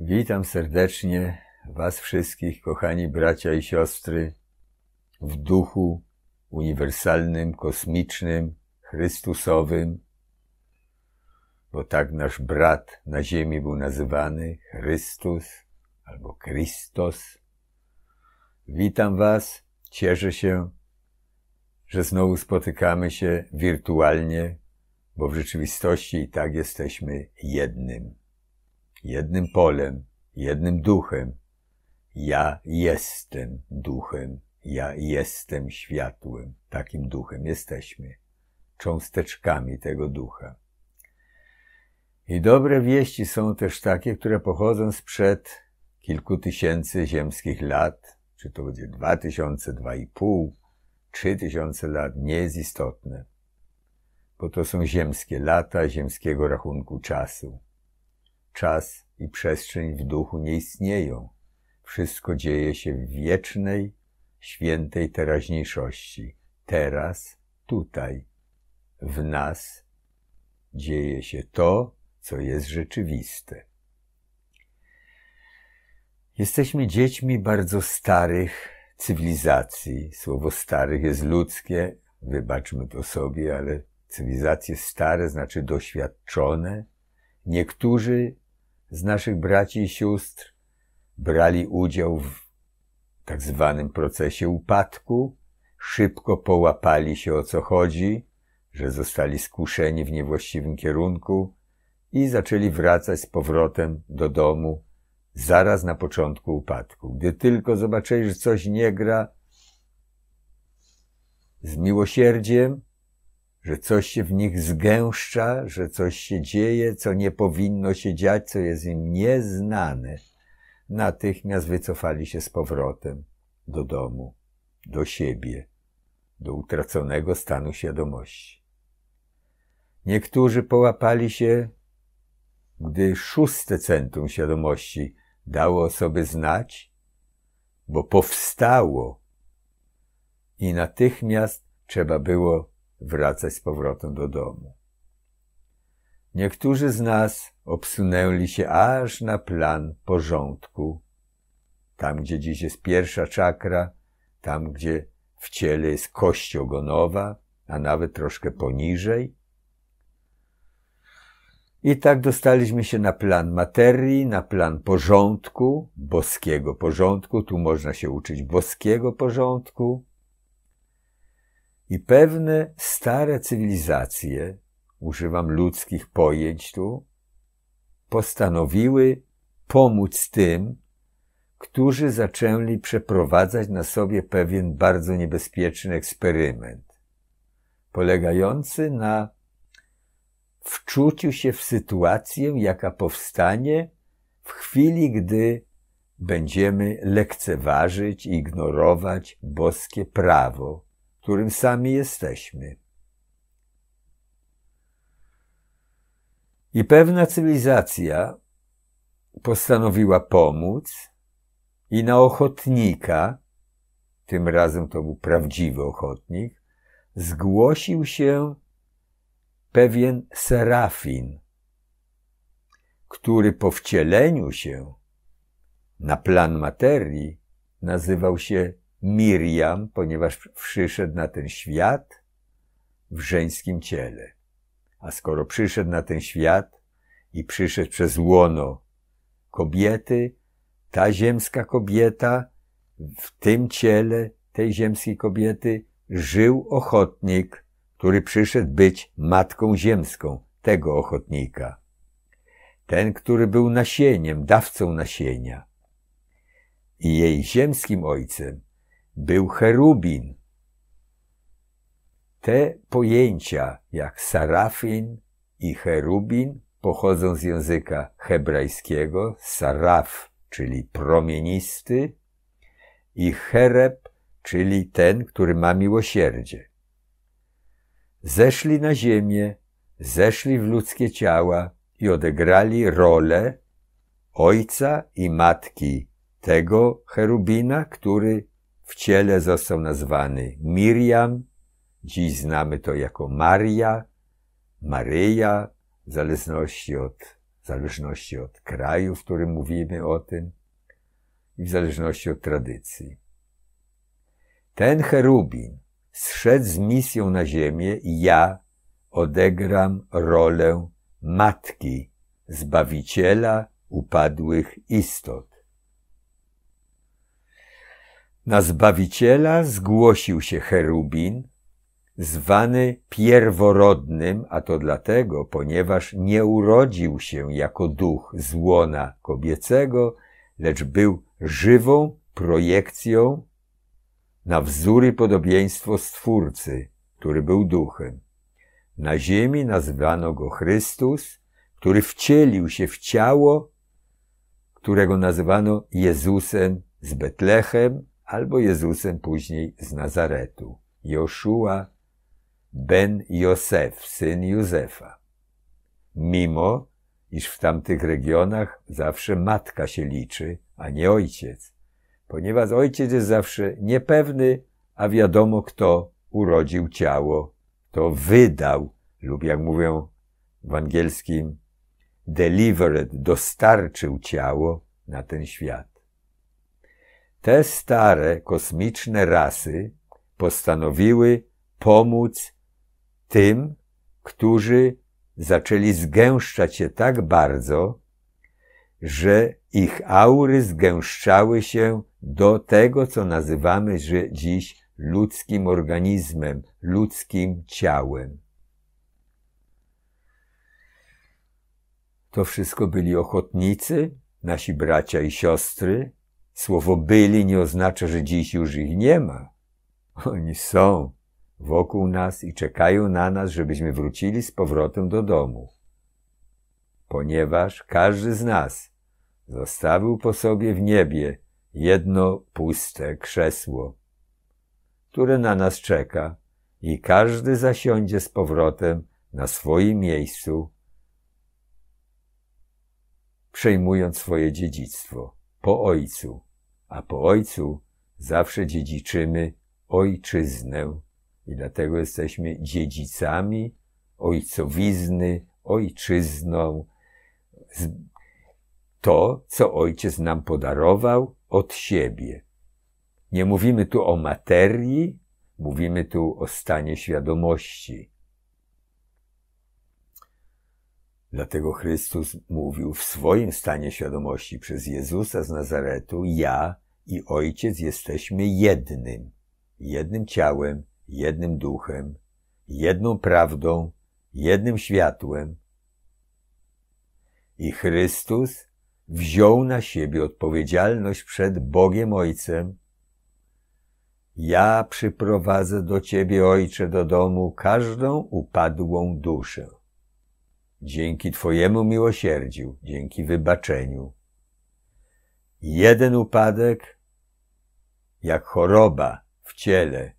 Witam serdecznie Was wszystkich, kochani bracia i siostry, w duchu uniwersalnym, kosmicznym, Chrystusowym, bo tak nasz brat na ziemi był nazywany Chrystus albo Christos. Witam Was, cieszę się, że znowu spotykamy się wirtualnie, bo w rzeczywistości i tak jesteśmy jednym jednym polem, jednym duchem. Ja jestem duchem, ja jestem światłem. Takim duchem jesteśmy, cząsteczkami tego ducha. I dobre wieści są też takie, które pochodzą sprzed kilku tysięcy ziemskich lat, czy to będzie dwa tysiące, dwa i pół, trzy tysiące lat, nie jest istotne, bo to są ziemskie lata ziemskiego rachunku czasu czas i przestrzeń w duchu nie istnieją. Wszystko dzieje się w wiecznej, świętej teraźniejszości. Teraz, tutaj, w nas dzieje się to, co jest rzeczywiste. Jesteśmy dziećmi bardzo starych cywilizacji. Słowo starych jest ludzkie, wybaczmy to sobie, ale cywilizacje stare znaczy doświadczone. Niektórzy z naszych braci i sióstr brali udział w tak zwanym procesie upadku, szybko połapali się o co chodzi, że zostali skuszeni w niewłaściwym kierunku i zaczęli wracać z powrotem do domu zaraz na początku upadku. Gdy tylko zobaczyli, że coś nie gra, z miłosierdziem że coś się w nich zgęszcza, że coś się dzieje, co nie powinno się dziać, co jest im nieznane. Natychmiast wycofali się z powrotem do domu, do siebie, do utraconego stanu świadomości. Niektórzy połapali się, gdy szóste centrum świadomości dało o sobie znać, bo powstało i natychmiast trzeba było wracać z powrotem do domu. Niektórzy z nas obsunęli się aż na plan porządku. Tam, gdzie dziś jest pierwsza czakra, tam, gdzie w ciele jest kość ogonowa, a nawet troszkę poniżej. I tak dostaliśmy się na plan materii, na plan porządku, boskiego porządku. Tu można się uczyć boskiego porządku. I pewne stare cywilizacje, używam ludzkich pojęć tu, postanowiły pomóc tym, którzy zaczęli przeprowadzać na sobie pewien bardzo niebezpieczny eksperyment, polegający na wczuciu się w sytuację, jaka powstanie w chwili, gdy będziemy lekceważyć, ignorować boskie prawo, którym sami jesteśmy. I pewna cywilizacja postanowiła pomóc i na ochotnika, tym razem to był prawdziwy ochotnik, zgłosił się pewien serafin, który po wcieleniu się na plan materii nazywał się Miriam, ponieważ przyszedł na ten świat w żeńskim ciele. A skoro przyszedł na ten świat i przyszedł przez łono kobiety, ta ziemska kobieta w tym ciele tej ziemskiej kobiety żył ochotnik, który przyszedł być matką ziemską tego ochotnika. Ten, który był nasieniem, dawcą nasienia i jej ziemskim ojcem był cherubin. Te pojęcia jak sarafin i cherubin pochodzą z języka hebrajskiego saraf, czyli promienisty, i chereb, czyli ten, który ma miłosierdzie. Zeszli na ziemię, zeszli w ludzkie ciała i odegrali rolę ojca i matki tego cherubina, który w ciele został nazwany Miriam, dziś znamy to jako Maria, Maryja, w zależności od, w zależności od kraju, w którym mówimy o tym, i w zależności od tradycji. Ten cherubin zszedł z misją na ziemię i ja odegram rolę matki, zbawiciela upadłych istot. Na zbawiciela zgłosił się cherubin, zwany pierworodnym, a to dlatego, ponieważ nie urodził się jako duch z łona kobiecego, lecz był żywą projekcją na wzór i podobieństwo Stwórcy, który był duchem. Na ziemi nazwano go Chrystus, który wcielił się w ciało, którego nazywano Jezusem z Betlechem, albo Jezusem później z Nazaretu, Joszua ben Josef, syn Józefa. Mimo, iż w tamtych regionach zawsze matka się liczy, a nie ojciec, ponieważ ojciec jest zawsze niepewny, a wiadomo kto urodził ciało, to wydał, lub jak mówią w angielskim, delivered, dostarczył ciało na ten świat. Te stare kosmiczne rasy postanowiły pomóc tym, którzy zaczęli zgęszczać się tak bardzo, że ich aury zgęszczały się do tego, co nazywamy że dziś ludzkim organizmem, ludzkim ciałem. To wszystko byli ochotnicy, nasi bracia i siostry, Słowo byli nie oznacza, że dziś już ich nie ma. Oni są wokół nas i czekają na nas, żebyśmy wrócili z powrotem do domu. Ponieważ każdy z nas zostawił po sobie w niebie jedno puste krzesło, które na nas czeka i każdy zasiądzie z powrotem na swoim miejscu, przejmując swoje dziedzictwo po ojcu, a po ojcu zawsze dziedziczymy ojczyznę i dlatego jesteśmy dziedzicami ojcowizny, ojczyzną. To, co ojciec nam podarował od siebie. Nie mówimy tu o materii, mówimy tu o stanie świadomości. Dlatego Chrystus mówił w swoim stanie świadomości przez Jezusa z Nazaretu: Ja i Ojciec jesteśmy jednym, jednym ciałem, jednym duchem, jedną prawdą, jednym światłem. I Chrystus wziął na siebie odpowiedzialność przed Bogiem Ojcem. Ja przyprowadzę do Ciebie, Ojcze, do domu każdą upadłą duszę dzięki Twojemu miłosierdziu, dzięki wybaczeniu. Jeden upadek, jak choroba w ciele,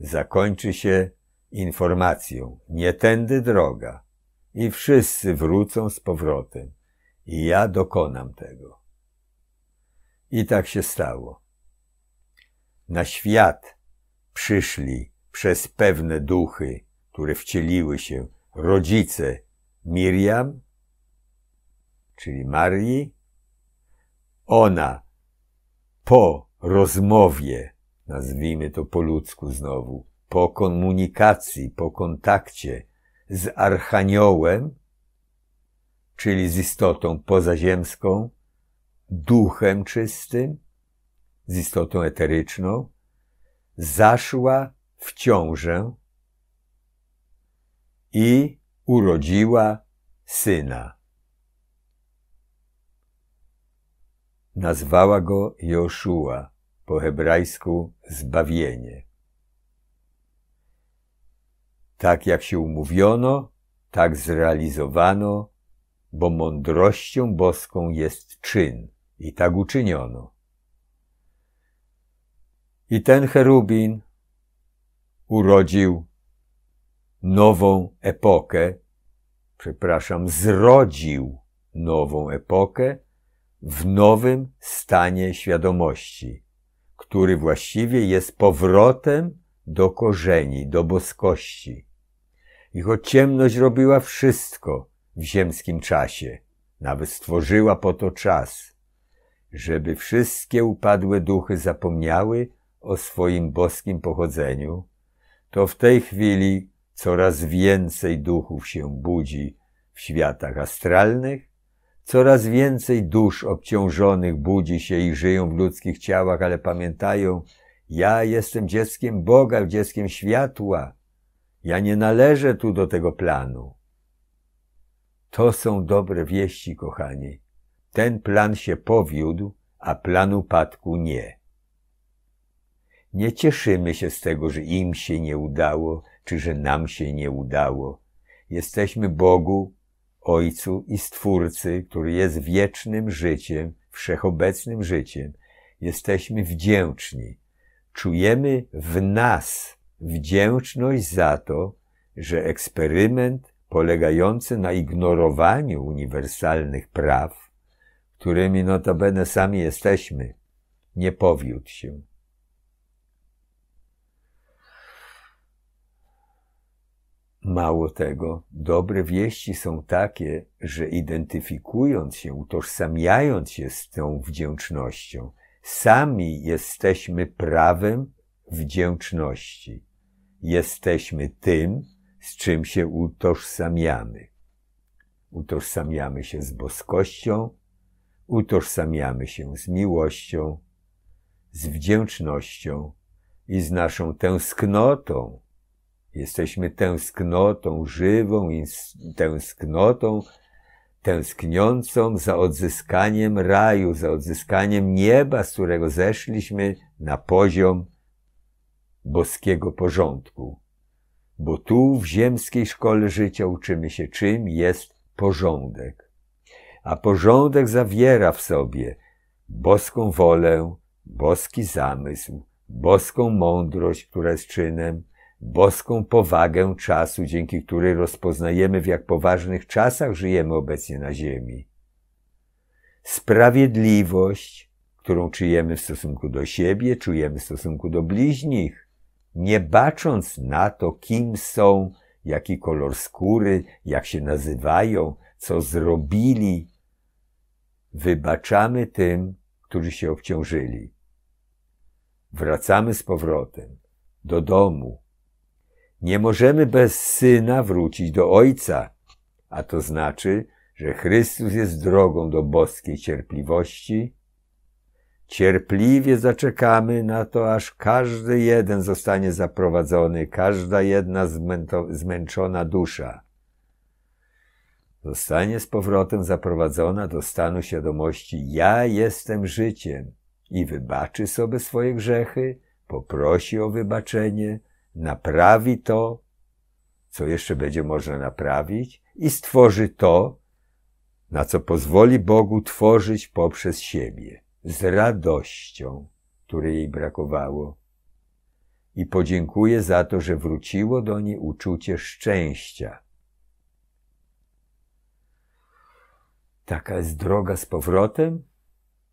zakończy się informacją, nie tędy droga, i wszyscy wrócą z powrotem, i ja dokonam tego. I tak się stało. Na świat przyszli przez pewne duchy, które wcieliły się, rodzice, Miriam, czyli Marii. Ona po rozmowie, nazwijmy to po ludzku znowu, po komunikacji, po kontakcie z archaniołem, czyli z istotą pozaziemską, duchem czystym, z istotą eteryczną, zaszła w ciążę i urodziła syna. Nazwała go Joszua, po hebrajsku zbawienie. Tak jak się umówiono, tak zrealizowano, bo mądrością boską jest czyn i tak uczyniono. I ten cherubin urodził nową epokę, przepraszam, zrodził nową epokę w nowym stanie świadomości, który właściwie jest powrotem do korzeni, do boskości. I choć ciemność robiła wszystko w ziemskim czasie, nawet stworzyła po to czas, żeby wszystkie upadłe duchy zapomniały o swoim boskim pochodzeniu, to w tej chwili coraz więcej duchów się budzi w światach astralnych, coraz więcej dusz obciążonych budzi się i żyją w ludzkich ciałach, ale pamiętają, ja jestem dzieckiem Boga, dzieckiem światła. Ja nie należę tu do tego planu. To są dobre wieści, kochani. Ten plan się powiódł, a plan upadku nie. Nie cieszymy się z tego, że im się nie udało, czy że nam się nie udało. Jesteśmy Bogu, Ojcu i Stwórcy, który jest wiecznym życiem, wszechobecnym życiem. Jesteśmy wdzięczni. Czujemy w nas wdzięczność za to, że eksperyment polegający na ignorowaniu uniwersalnych praw, którymi notabene sami jesteśmy, nie powiódł się. Mało tego, dobre wieści są takie, że identyfikując się, utożsamiając się z tą wdzięcznością, sami jesteśmy prawem wdzięczności. Jesteśmy tym, z czym się utożsamiamy. Utożsamiamy się z boskością, utożsamiamy się z miłością, z wdzięcznością i z naszą tęsknotą Jesteśmy tęsknotą żywą, tęsknotą tęskniącą za odzyskaniem raju, za odzyskaniem nieba, z którego zeszliśmy na poziom boskiego porządku. Bo tu w ziemskiej szkole życia uczymy się, czym jest porządek. A porządek zawiera w sobie boską wolę, boski zamysł, boską mądrość, która jest czynem, boską powagę czasu, dzięki której rozpoznajemy, w jak poważnych czasach żyjemy obecnie na Ziemi. Sprawiedliwość, którą czujemy w stosunku do siebie, czujemy w stosunku do bliźnich, nie bacząc na to, kim są, jaki kolor skóry, jak się nazywają, co zrobili. Wybaczamy tym, którzy się obciążyli. Wracamy z powrotem do domu, nie możemy bez syna wrócić do ojca, a to znaczy, że Chrystus jest drogą do boskiej cierpliwości. Cierpliwie zaczekamy na to, aż każdy jeden zostanie zaprowadzony, każda jedna zmęczona dusza zostanie z powrotem zaprowadzona do stanu świadomości: Ja jestem życiem i wybaczy sobie swoje grzechy, poprosi o wybaczenie, naprawi to, co jeszcze będzie można naprawić, i stworzy to, na co pozwoli Bogu tworzyć poprzez siebie, z radością, której jej brakowało. I podziękuję za to, że wróciło do niej uczucie szczęścia. Taka jest droga z powrotem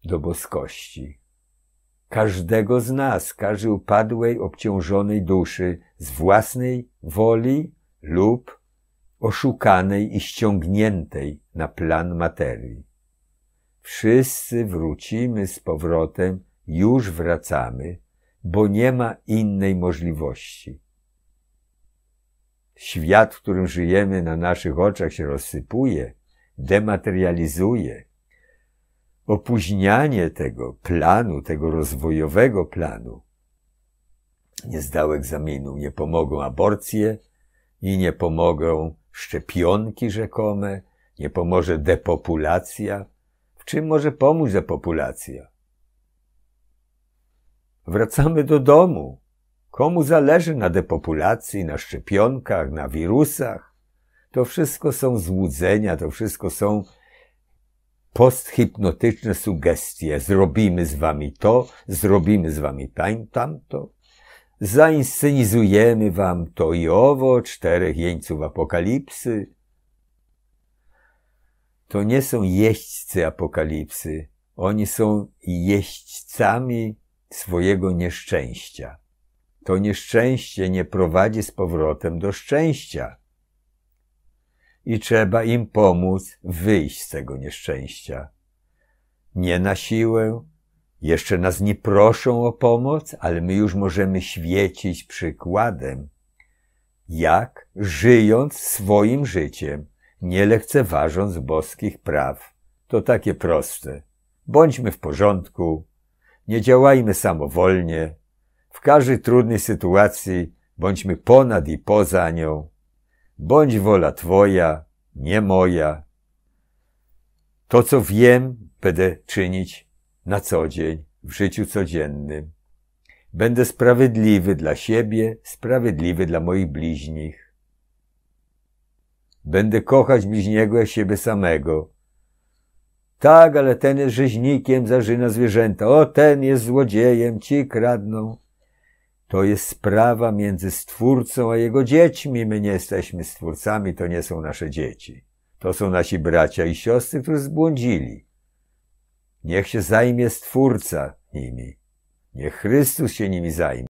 do boskości każdego z nas, każdej upadłej, obciążonej duszy z własnej woli lub oszukanej i ściągniętej na plan materii. Wszyscy wrócimy z powrotem, już wracamy, bo nie ma innej możliwości. Świat, w którym żyjemy, na naszych oczach się rozsypuje, dematerializuje – opóźnianie tego planu, tego rozwojowego planu. Nie zdał egzaminu, nie pomogą aborcje i nie pomogą szczepionki rzekome, nie pomoże depopulacja. W czym może pomóc depopulacja? Wracamy do domu. Komu zależy na depopulacji, na szczepionkach, na wirusach? To wszystko są złudzenia, to wszystko są posthipnotyczne sugestie. Zrobimy z wami to, zrobimy z wami tamto. Zainscenizujemy wam to i owo, czterech jeńców apokalipsy. To nie są jeźdźcy apokalipsy. Oni są jeźdźcami swojego nieszczęścia. To nieszczęście nie prowadzi z powrotem do szczęścia i trzeba im pomóc wyjść z tego nieszczęścia. Nie na siłę, jeszcze nas nie proszą o pomoc, ale my już możemy świecić przykładem, jak żyjąc swoim życiem, nie lekceważąc boskich praw. To takie proste. Bądźmy w porządku, nie działajmy samowolnie, w każdej trudnej sytuacji bądźmy ponad i poza nią. Bądź wola Twoja, nie moja. To, co wiem, będę czynić na co dzień, w życiu codziennym. Będę sprawiedliwy dla siebie, sprawiedliwy dla moich bliźnich. Będę kochać bliźniego jak siebie samego. Tak, ale ten jest rzeźnikiem, zarzyna zwierzęta. O, ten jest złodziejem, ci kradną. To jest sprawa między Stwórcą a Jego dziećmi. My nie jesteśmy Stwórcami, to nie są nasze dzieci. To są nasi bracia i siostry, którzy zbłądzili. Niech się zajmie Stwórca nimi. Niech Chrystus się nimi zajmie.